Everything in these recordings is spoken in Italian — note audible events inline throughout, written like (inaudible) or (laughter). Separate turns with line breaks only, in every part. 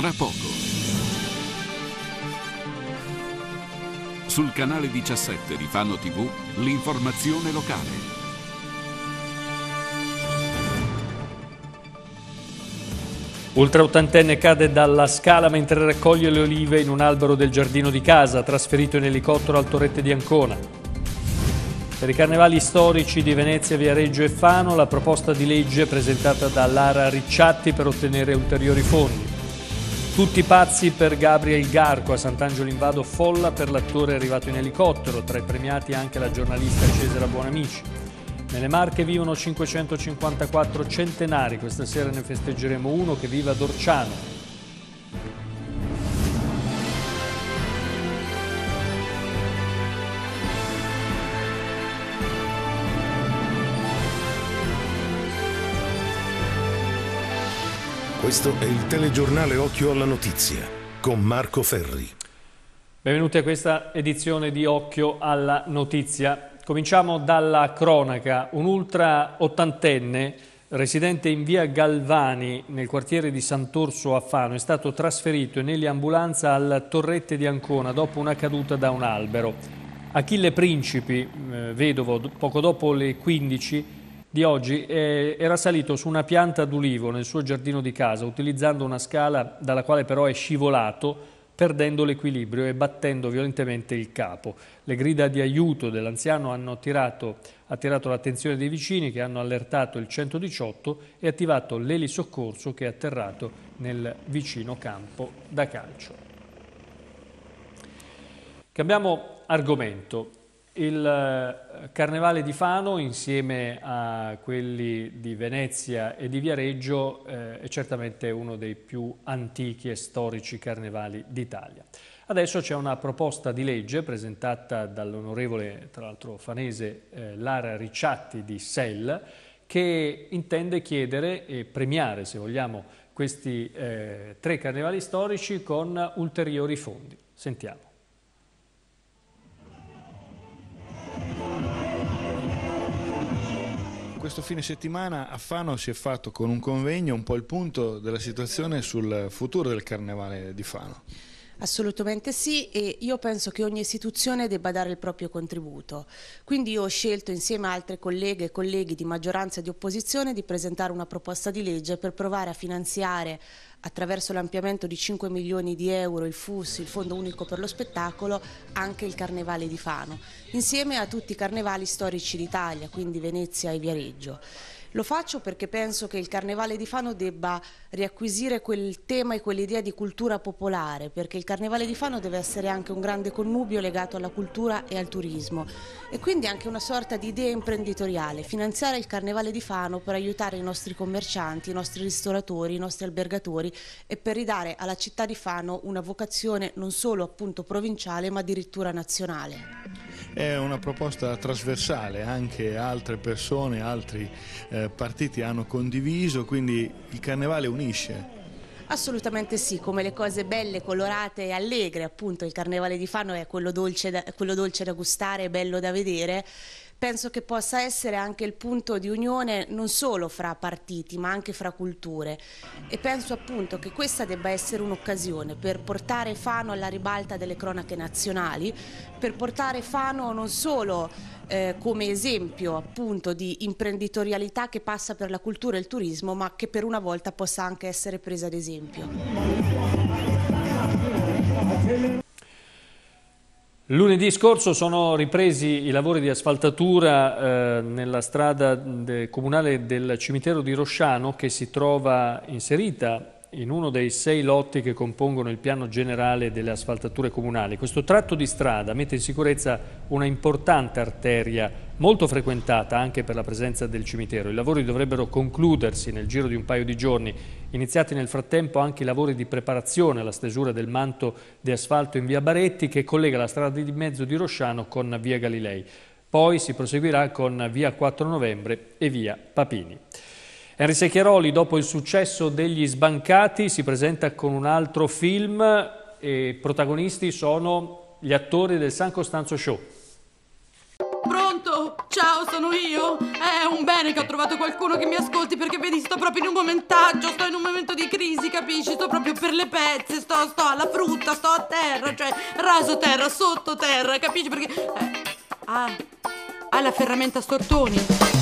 tra poco. Sul canale 17 di Fano TV, l'informazione locale.
Ultraottantenne cade dalla scala mentre raccoglie le olive in un albero del giardino di casa, trasferito in elicottero al torrette di Ancona. Per i carnevali storici di Venezia, Viareggio e Fano, la proposta di legge presentata da Lara Ricciatti per ottenere ulteriori fondi. Tutti pazzi per Gabriel Garco, a Sant'Angelo Invado folla per l'attore arrivato in elicottero, tra i premiati anche la giornalista Cesera Buonamici. Nelle Marche vivono 554 centenari, questa sera ne festeggeremo uno che vive ad Orciano,
Questo è il telegiornale Occhio alla Notizia con Marco Ferri.
Benvenuti a questa edizione di Occhio alla Notizia. Cominciamo dalla cronaca. Un ultra ottantenne residente in via Galvani nel quartiere di Sant'Orso a Fano è stato trasferito in ambulanza al Torrette di Ancona dopo una caduta da un albero. Achille Principi, eh, vedovo, poco dopo le 15 di oggi eh, era salito su una pianta d'ulivo nel suo giardino di casa utilizzando una scala dalla quale però è scivolato perdendo l'equilibrio e battendo violentemente il capo. Le grida di aiuto dell'anziano hanno attirato, attirato l'attenzione dei vicini che hanno allertato il 118 e attivato l'elisoccorso che è atterrato nel vicino campo da calcio. Cambiamo argomento. Il eh, Carnevale di Fano, insieme a quelli di Venezia e di Viareggio, eh, è certamente uno dei più antichi e storici carnevali d'Italia. Adesso c'è una proposta di legge presentata dall'onorevole, tra l'altro fanese, eh, Lara Ricciatti di Sell, che intende chiedere e premiare, se vogliamo, questi eh, tre carnevali storici con ulteriori fondi. Sentiamo.
questo fine settimana a Fano si è fatto con un convegno un po' il punto della situazione sul futuro del carnevale di Fano.
Assolutamente sì e io penso che ogni istituzione debba dare il proprio contributo. Quindi io ho scelto insieme a altre colleghe e colleghi di maggioranza e di opposizione di presentare una proposta di legge per provare a finanziare attraverso l'ampliamento di 5 milioni di euro il FUS, il Fondo Unico per lo Spettacolo, anche il Carnevale di Fano, insieme a tutti i carnevali storici d'Italia, quindi Venezia e Viareggio. Lo faccio perché penso che il Carnevale di Fano debba riacquisire quel tema e quell'idea di cultura popolare, perché il Carnevale di Fano deve essere anche un grande connubio legato alla cultura e al turismo e quindi anche una sorta di idea imprenditoriale, finanziare il Carnevale di Fano per aiutare i nostri commercianti, i nostri ristoratori, i nostri albergatori e per ridare alla città di Fano una vocazione non solo appunto provinciale ma addirittura nazionale.
È una proposta trasversale, anche altre persone, altri eh, eh, partiti hanno condiviso, quindi il carnevale unisce.
Assolutamente sì, come le cose belle, colorate e allegre, appunto il carnevale di Fano è quello dolce da, quello dolce da gustare, bello da vedere, penso che possa essere anche il punto di unione non solo fra partiti ma anche fra culture e penso appunto che questa debba essere un'occasione per portare Fano alla ribalta delle cronache nazionali, per portare Fano non solo eh, come esempio appunto di imprenditorialità che passa per la cultura e il turismo ma che per una volta possa anche essere presa ad esempio.
Lunedì scorso sono ripresi i lavori di asfaltatura eh, nella strada de comunale del cimitero di Rosciano che si trova inserita in uno dei sei lotti che compongono il piano generale delle asfaltature comunali. Questo tratto di strada mette in sicurezza una importante arteria molto frequentata anche per la presenza del cimitero. I lavori dovrebbero concludersi nel giro di un paio di giorni. Iniziati nel frattempo anche i lavori di preparazione alla stesura del manto di asfalto in via Baretti che collega la strada di mezzo di Rosciano con via Galilei. Poi si proseguirà con via 4 novembre e via Papini. Henry Secchiaroli, dopo il successo degli Sbancati, si presenta con un altro film e protagonisti sono gli attori del San Costanzo Show.
Pronto? Ciao, sono io. È un bene che ho trovato qualcuno che mi ascolti perché vedi, sto proprio in un momentaggio, sto in un momento di crisi, capisci? Sto proprio per le pezze, sto, sto alla frutta, sto a terra, cioè raso terra, sottoterra, capisci? Perché... Eh, ah, la ferramenta stortoni.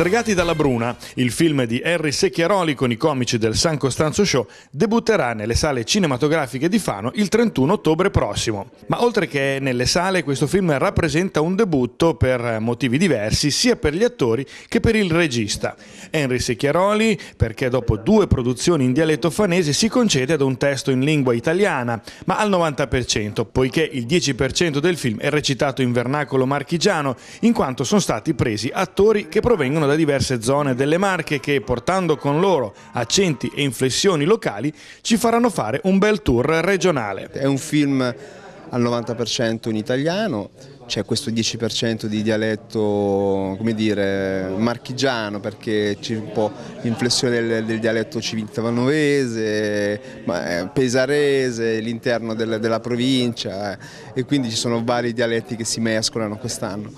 Stregati dalla Bruna, il film di Henry Secchiaroli con i comici del San Costanzo Show, debutterà nelle sale cinematografiche di Fano il 31 ottobre prossimo. Ma oltre che nelle sale, questo film rappresenta un debutto per motivi diversi sia per gli attori che per il regista. Henry Secchiaroli, perché dopo due produzioni in dialetto fanese si concede ad un testo in lingua italiana, ma al 90%, poiché il 10% del film è recitato in vernacolo marchigiano, in quanto sono stati presi attori che provengono da da diverse zone delle Marche che, portando con loro accenti e inflessioni locali, ci faranno fare un bel tour regionale. È un film al 90% in italiano, c'è questo 10% di
dialetto come dire, marchigiano perché c'è un po' l'inflessione del, del, dialetto civittanovese, eh, pesarese, l'interno del, della provincia eh, e quindi ci sono vari dialetti che si mescolano quest'anno,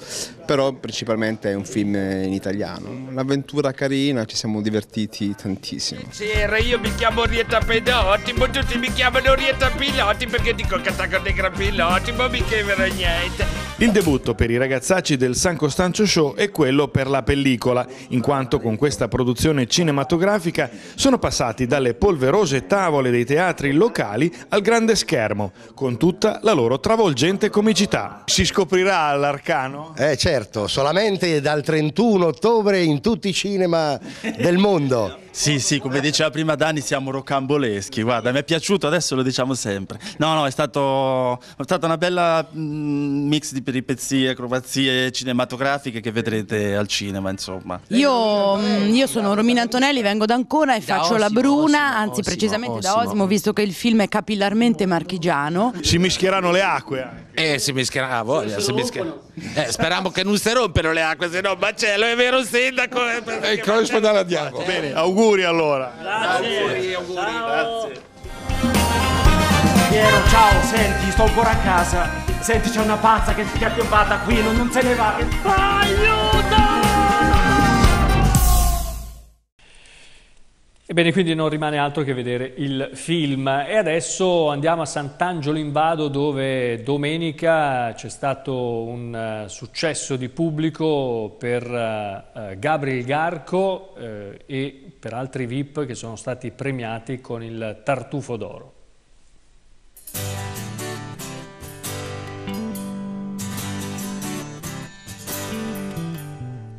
però principalmente è un film in italiano. Un'avventura carina, ci siamo divertiti tantissimo. Buonasera, io mi chiamo Orietta Pedotti, ma tutti mi chiamano Orietta Piloti perché dico che attacco dei gran piloti, ma mi chiamano niente.
Il debutto per i ragazzacci del San Costanzo Show è quello per la pellicola, in quanto con questa produzione cinematografica sono passati dalle polverose tavole dei teatri locali al grande schermo, con tutta la loro travolgente comicità. Si scoprirà l'arcano? Eh certo, solamente dal 31 ottobre in tutti i cinema del mondo. Sì, sì, come diceva prima Dani, siamo rocamboleschi. Guarda, mi è piaciuto, adesso lo diciamo sempre. No, no, è, stato, è stata una bella mm, mix di peripezie, acrobazie cinematografiche
che vedrete al cinema, insomma.
Io, mm, io sono Romina Antonelli, vengo da Ancona e da faccio Osimo, la Bruna, Osimo, anzi Osimo, precisamente da Osimo, visto che il film è capillarmente marchigiano.
Si mischieranno le acque. Eh, si mischierà, ah, voglia, si mischierà. Eh, speriamo che non si rompano le acque, se no, ma cielo, è vero sindaco. E eh, il eh, corrisponda alla diavolo. Bene, auguri auguri allora. Grazie. Auguri, Grazie.
Piero, ciao, senti, sto ancora a casa. Senti, c'è una pazza che si è piombata qui, non, non se ne va. Che
sbaglio!
Ebbene, quindi non rimane altro che vedere il film. E adesso andiamo a Sant'Angelo in Vado dove domenica c'è stato un uh, successo di pubblico per uh, Gabriel Garco uh, e per altri VIP che sono stati premiati con il Tartufo d'Oro.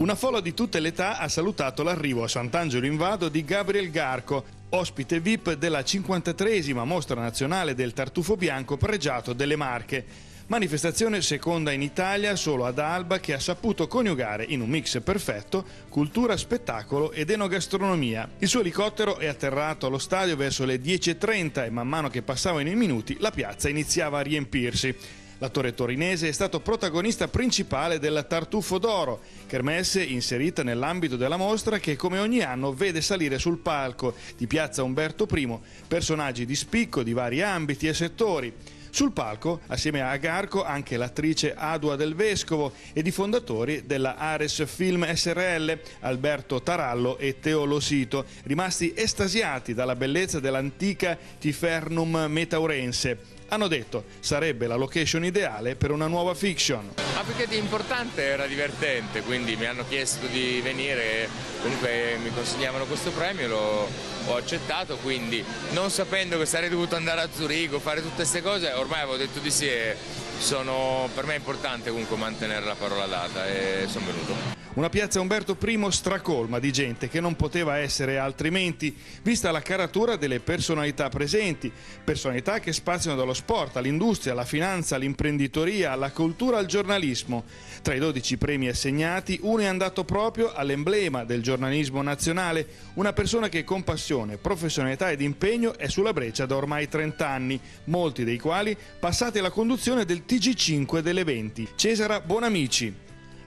Una folla di tutte le età ha salutato l'arrivo a Sant'Angelo in Vado di Gabriel Garco, ospite VIP della 53esima Mostra Nazionale del Tartufo Bianco pregiato delle Marche. Manifestazione seconda in Italia solo ad Alba che ha saputo coniugare in un mix perfetto cultura, spettacolo ed enogastronomia. Il suo elicottero è atterrato allo stadio verso le 10.30 e man mano che passavano i minuti la piazza iniziava a riempirsi. L'attore torinese è stato protagonista principale della Tartufo d'Oro, kermesse inserita nell'ambito della mostra che come ogni anno vede salire sul palco di Piazza Umberto I personaggi di spicco di vari ambiti e settori. Sul palco, assieme a Agarco, anche l'attrice Adua del Vescovo ed i fondatori della Ares Film SRL, Alberto Tarallo e Teo Losito, rimasti estasiati dalla bellezza dell'antica Tifernum metaurense. Hanno detto sarebbe la location ideale per una nuova fiction. Ma perché di importante era divertente, quindi mi hanno chiesto di venire, comunque mi consegnavano questo premio, l'ho ho accettato, quindi non sapendo che sarei dovuto andare a Zurigo, fare tutte queste cose, ormai avevo detto di sì e sono, per me è importante comunque mantenere la parola data e sono venuto. Una piazza Umberto I stracolma di gente che non poteva essere altrimenti, vista la caratura delle personalità presenti, personalità che spaziano dallo sport all'industria, alla finanza, all'imprenditoria, alla cultura, al giornalismo. Tra i 12 premi assegnati, uno è andato proprio all'emblema del giornalismo nazionale, una persona che con passione, professionalità ed impegno è sulla breccia da ormai 30 anni, molti dei quali passati alla conduzione del TG5 delle 20. Cesara Bonamici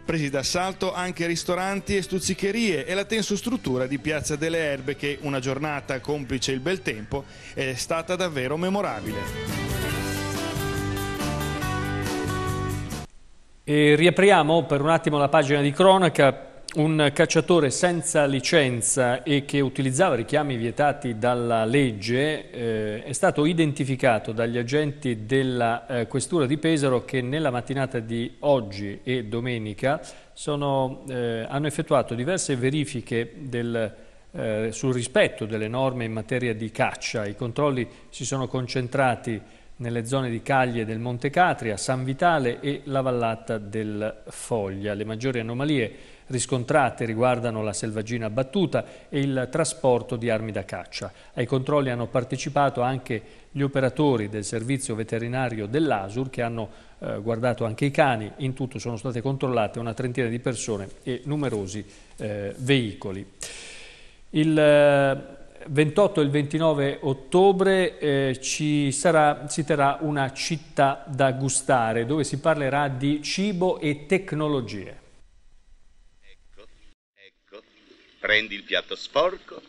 presi d'assalto anche ristoranti e stuzzicherie e la tensostruttura di Piazza delle Erbe che una giornata complice il bel tempo è stata davvero memorabile. E riapriamo per un attimo
la pagina di cronaca un cacciatore senza licenza e che utilizzava richiami vietati dalla legge eh, è stato identificato dagli agenti della eh, Questura di Pesaro che nella mattinata di oggi e domenica sono, eh, hanno effettuato diverse verifiche del, eh, sul rispetto delle norme in materia di caccia. I controlli si sono concentrati nelle zone di Caglie del Monte Catria, San Vitale e la Vallata del Foglia. Le maggiori anomalie riscontrate riguardano la selvaggina abbattuta e il trasporto di armi da caccia. Ai controlli hanno partecipato anche gli operatori del servizio veterinario dell'ASUR che hanno eh, guardato anche i cani. In tutto sono state controllate una trentina di persone e numerosi eh, veicoli. Il 28 eh, e il 29 ottobre eh, ci sarà, si terrà una città da gustare dove si parlerà di cibo e tecnologie.
Prendi il piatto sporco,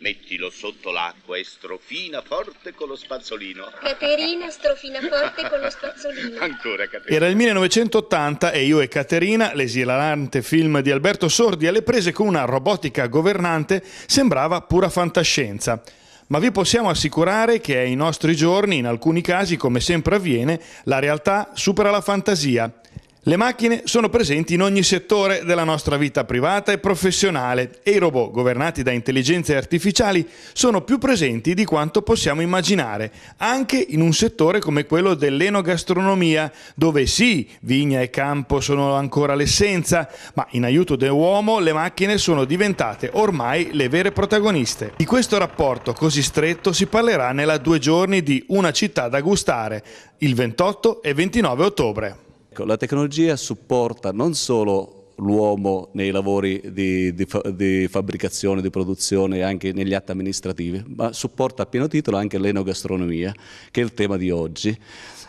mettilo sotto l'acqua e strofina forte con lo spazzolino. Caterina strofina forte con lo spazzolino. (laughs) Ancora Caterina. Era il 1980 e io e Caterina, l'esilarante film di Alberto Sordi alle prese con una robotica governante, sembrava pura fantascienza ma vi possiamo assicurare che ai nostri giorni, in alcuni casi, come sempre avviene, la realtà supera la fantasia le macchine sono presenti in ogni settore della nostra vita privata e professionale e i robot governati da intelligenze artificiali sono più presenti di quanto possiamo immaginare, anche in un settore come quello dell'enogastronomia, dove sì, vigna e campo sono ancora l'essenza, ma in aiuto dell'uomo le macchine sono diventate ormai le vere protagoniste. Di questo rapporto così stretto si parlerà nella due giorni di Una città da gustare, il 28 e 29 ottobre. Ecco, la tecnologia supporta non solo l'uomo nei lavori di, di, di, fabbricazione, di produzione e anche negli atti
amministrativi, ma supporta a pieno titolo anche l'enogastronomia, che è il tema di oggi.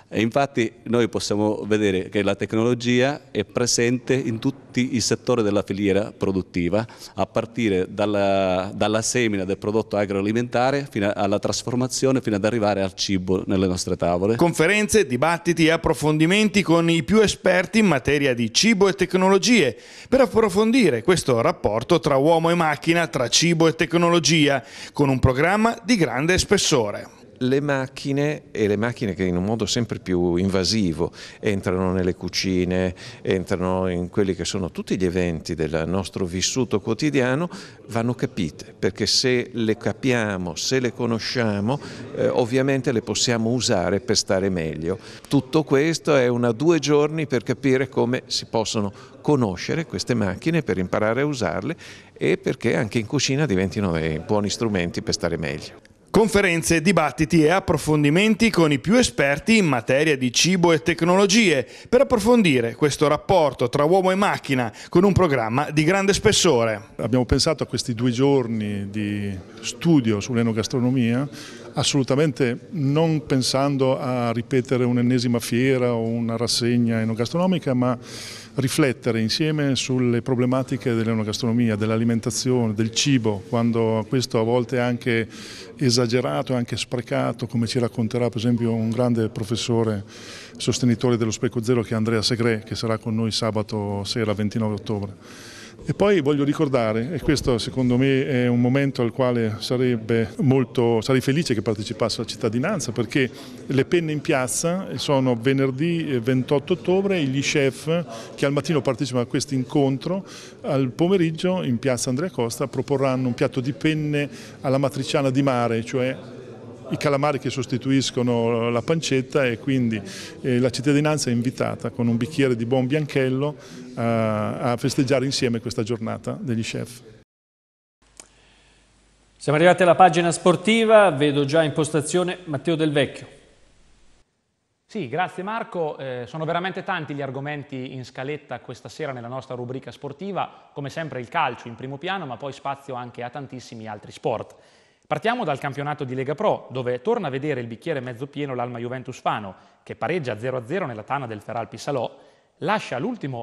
E infatti noi possiamo vedere che la tecnologia è presente in tutti i settori della filiera produttiva, a partire dalla, dalla semina del prodotto
agroalimentare fino alla trasformazione, fino ad arrivare al cibo nelle nostre tavole. Conferenze, dibattiti e approfondimenti con i più esperti in materia di cibo e tecnologie per approfondire questo rapporto tra uomo e macchina, tra cibo e tecnologia, con un programma di grande spessore le macchine e le macchine che in un modo sempre più invasivo entrano nelle cucine, entrano in quelli che sono tutti gli eventi del nostro vissuto quotidiano, vanno capite, perché se le capiamo, se le conosciamo, eh, ovviamente le possiamo usare per stare meglio. Tutto questo è una due giorni per capire come si possono conoscere queste macchine, per imparare a usarle e perché anche in cucina diventino dei eh, buoni strumenti
per stare meglio.
Conferenze, dibattiti e approfondimenti con i più esperti in materia di cibo e tecnologie per approfondire questo rapporto tra uomo e macchina con un
programma di grande spessore. Abbiamo pensato a questi due giorni di studio sull'enogastronomia assolutamente non pensando a ripetere un'ennesima fiera o una rassegna enogastronomica ma riflettere insieme sulle problematiche dell'enogastronomia, dell'alimentazione, del cibo, quando questo a volte è anche esagerato, anche sprecato, come ci racconterà per esempio un grande professore sostenitore dello Specco Zero che è Andrea Segre, che sarà con noi sabato sera 29 ottobre. E poi voglio ricordare, e questo secondo me è un momento al quale molto, sarei felice che partecipasse la cittadinanza, perché le penne in piazza sono venerdì 28 ottobre gli chef che al mattino partecipano a questo incontro, al pomeriggio in piazza Andrea Costa proporranno un piatto di penne alla matriciana di mare, cioè i calamari che sostituiscono la pancetta e quindi eh, la cittadinanza è invitata con un bicchiere di buon bianchello eh, a festeggiare insieme questa giornata degli chef.
Siamo arrivati alla pagina sportiva, vedo già in postazione Matteo Del Vecchio.
Sì, grazie Marco. Eh, sono veramente tanti gli argomenti in scaletta questa sera nella nostra rubrica sportiva, come sempre il calcio in primo piano, ma poi spazio anche a tantissimi altri sport. Partiamo dal campionato di Lega Pro, dove torna a vedere il bicchiere mezzo pieno l'Alma Juventus Fano, che pareggia 0-0 nella tana del Feral Salò, lascia,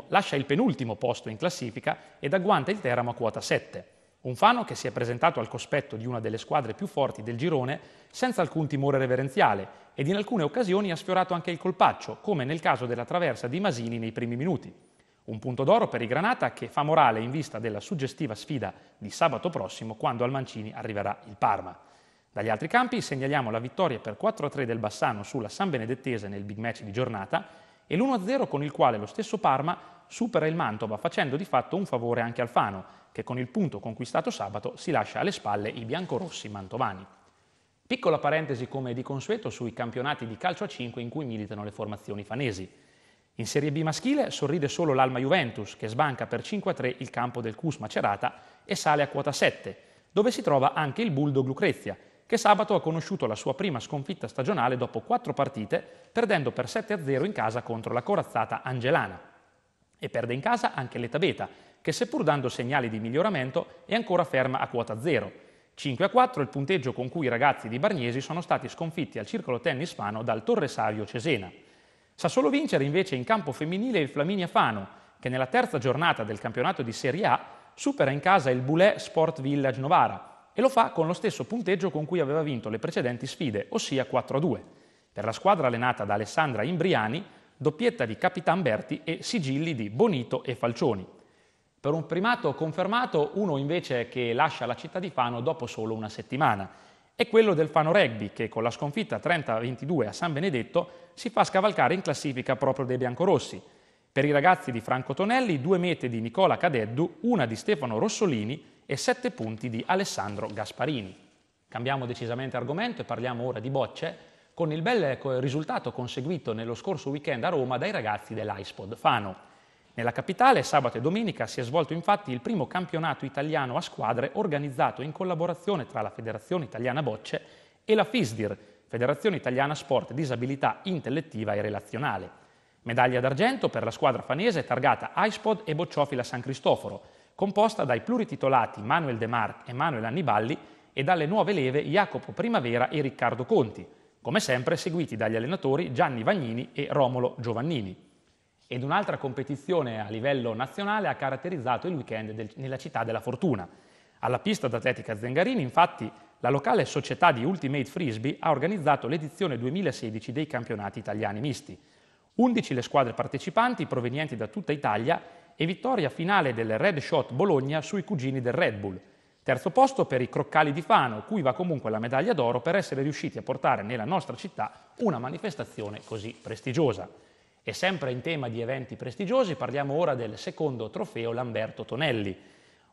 lascia il penultimo posto in classifica ed agguanta il Teramo a quota 7. Un Fano che si è presentato al cospetto di una delle squadre più forti del girone senza alcun timore reverenziale ed in alcune occasioni ha sfiorato anche il colpaccio, come nel caso della traversa di Masini nei primi minuti. Un punto d'oro per i Granata che fa morale in vista della suggestiva sfida di sabato prossimo quando al Mancini arriverà il Parma. Dagli altri campi segnaliamo la vittoria per 4-3 del Bassano sulla San Benedettese nel big match di giornata e l'1-0 con il quale lo stesso Parma supera il Mantova facendo di fatto un favore anche al Fano, che con il punto conquistato sabato si lascia alle spalle i biancorossi mantovani. Piccola parentesi come di consueto sui campionati di calcio a 5 in cui militano le formazioni fanesi. In Serie B maschile sorride solo l'Alma Juventus, che sbanca per 5-3 il campo del Cus Macerata e sale a quota 7, dove si trova anche il Bulldog Lucrezia, che sabato ha conosciuto la sua prima sconfitta stagionale dopo 4 partite, perdendo per 7-0 in casa contro la corazzata Angelana. E perde in casa anche l'Eta Beta, che seppur dando segnali di miglioramento è ancora ferma a quota 0. 5-4 il punteggio con cui i ragazzi di Bargnesi sono stati sconfitti al Circolo Tennis Fano dal Torre Savio Cesena. Sa solo vincere invece in campo femminile il Flaminia Fano, che nella terza giornata del campionato di Serie A supera in casa il Boulet Sport Village Novara e lo fa con lo stesso punteggio con cui aveva vinto le precedenti sfide, ossia 4-2. Per la squadra allenata da Alessandra Imbriani, doppietta di Capitan Berti e sigilli di Bonito e Falcioni. Per un primato confermato, uno invece che lascia la città di Fano dopo solo una settimana è quello del Fano Rugby, che con la sconfitta 30-22 a San Benedetto si fa scavalcare in classifica proprio dei biancorossi. Per i ragazzi di Franco Tonelli, due mete di Nicola Cadeddu, una di Stefano Rossolini e sette punti di Alessandro Gasparini. Cambiamo decisamente argomento e parliamo ora di bocce, con il bel risultato conseguito nello scorso weekend a Roma dai ragazzi dell'Icepod Fano. Nella capitale sabato e domenica si è svolto infatti il primo campionato italiano a squadre organizzato in collaborazione tra la Federazione Italiana Bocce e la FISDIR, Federazione Italiana Sport Disabilità Intellettiva e Relazionale. Medaglia d'argento per la squadra fanese targata Aispod e Bocciofila San Cristoforo, composta dai plurititolati Manuel De Marc e Manuel Anniballi e dalle nuove leve Jacopo Primavera e Riccardo Conti, come sempre seguiti dagli allenatori Gianni Vagnini e Romolo Giovannini ed un'altra competizione a livello nazionale ha caratterizzato il weekend del, nella città della fortuna. Alla pista d'atletica Zengarini, infatti, la locale società di Ultimate Frisbee ha organizzato l'edizione 2016 dei campionati italiani misti. 11 le squadre partecipanti provenienti da tutta Italia e vittoria finale del Red Shot Bologna sui cugini del Red Bull. Terzo posto per i Croccali di Fano, cui va comunque la medaglia d'oro per essere riusciti a portare nella nostra città una manifestazione così prestigiosa. E sempre in tema di eventi prestigiosi parliamo ora del secondo trofeo Lamberto Tonelli,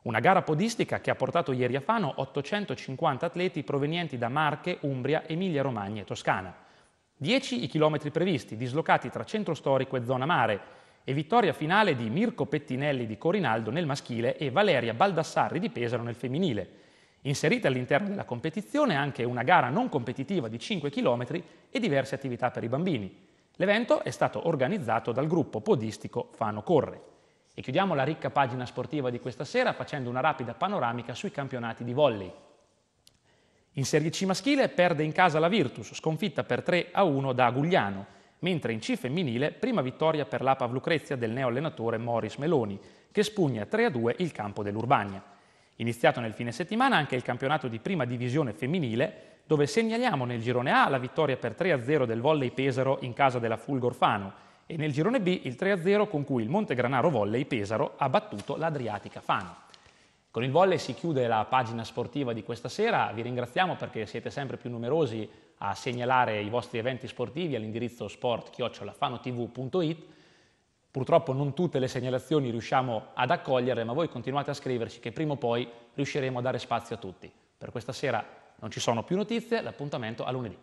una gara podistica che ha portato ieri a Fano 850 atleti provenienti da Marche, Umbria, Emilia-Romagna e Toscana. 10 i chilometri previsti, dislocati tra centro storico e zona mare, e vittoria finale di Mirko Pettinelli di Corinaldo nel maschile e Valeria Baldassarri di Pesaro nel femminile. Inserita all'interno della competizione anche una gara non competitiva di 5 km e diverse attività per i bambini. L'evento è stato organizzato dal gruppo podistico Fano Corre. E chiudiamo la ricca pagina sportiva di questa sera facendo una rapida panoramica sui campionati di volley. In Serie C maschile perde in casa la Virtus, sconfitta per 3 a 1 da Agugliano, mentre in C femminile prima vittoria per l'Apav Lucrezia del neoallenatore Morris Meloni, che spugna 3 a 2 il campo dell'Urbania. Iniziato nel fine settimana anche il campionato di prima divisione femminile, dove segnaliamo nel girone A la vittoria per 3-0 del Volley Pesaro in casa della Fulgorfano e nel girone B il 3-0 con cui il Montegranaro Volley Pesaro ha battuto l'Adriatica Fano. Con il volley si chiude la pagina sportiva di questa sera, vi ringraziamo perché siete sempre più numerosi a segnalare i vostri eventi sportivi all'indirizzo sport-fanotv.it. Purtroppo non tutte le segnalazioni riusciamo ad accogliere, ma voi continuate a scriverci che prima o poi riusciremo a dare spazio a tutti. Per questa sera non ci sono più notizie, l'appuntamento a lunedì.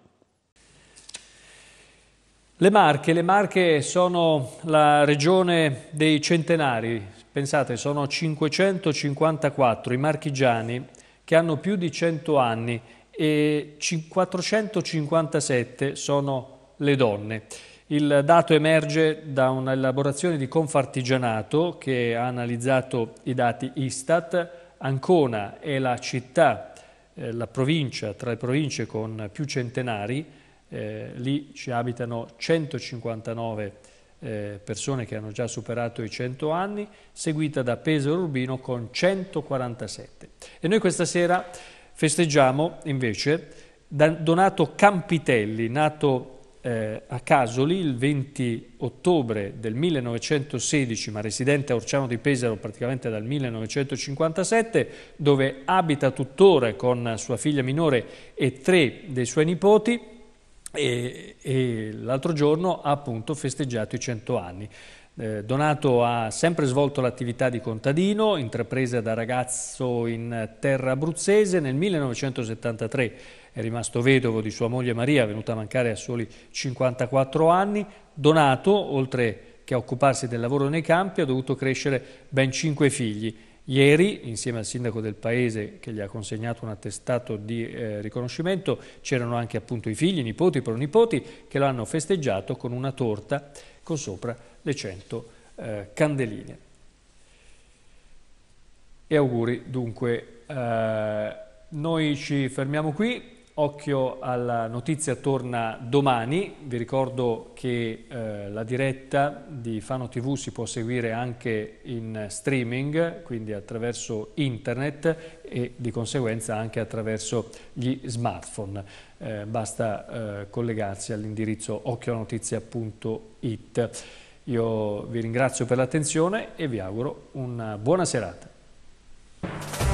Le Marche, le Marche sono la regione dei centenari, pensate sono 554 i marchigiani che hanno più di 100 anni e 457 sono le donne. Il dato emerge da un'elaborazione di Confartigianato che ha analizzato i dati Istat. Ancona è la città eh, la provincia, tra le province con più centenari, eh, lì ci abitano 159 eh, persone che hanno già superato i 100 anni, seguita da Pesaro Urbino con 147. E noi questa sera festeggiamo invece Donato Campitelli, nato eh, a Casoli il 20 ottobre del 1916, ma residente a Orciano di Pesaro praticamente dal 1957, dove abita tuttora con sua figlia minore e tre dei suoi nipoti, e, e l'altro giorno ha appunto festeggiato i 100 anni. Eh, Donato ha sempre svolto l'attività di contadino, intrapresa da ragazzo in terra abruzzese nel 1973 è rimasto vedovo di sua moglie Maria, venuta a mancare a soli 54 anni. Donato, oltre che a occuparsi del lavoro nei campi, ha dovuto crescere ben cinque figli. Ieri, insieme al sindaco del paese che gli ha consegnato un attestato di eh, riconoscimento, c'erano anche appunto i figli, i nipoti, i pronipoti, che lo hanno festeggiato con una torta con sopra le 100 eh, candeline. E auguri dunque. Eh, noi ci fermiamo qui. Occhio alla notizia torna domani, vi ricordo che eh, la diretta di Fano TV si può seguire anche in streaming, quindi attraverso internet e di conseguenza anche attraverso gli smartphone. Eh, basta eh, collegarsi all'indirizzo occhiolanotizia.it. Io vi ringrazio per l'attenzione e vi auguro una buona serata.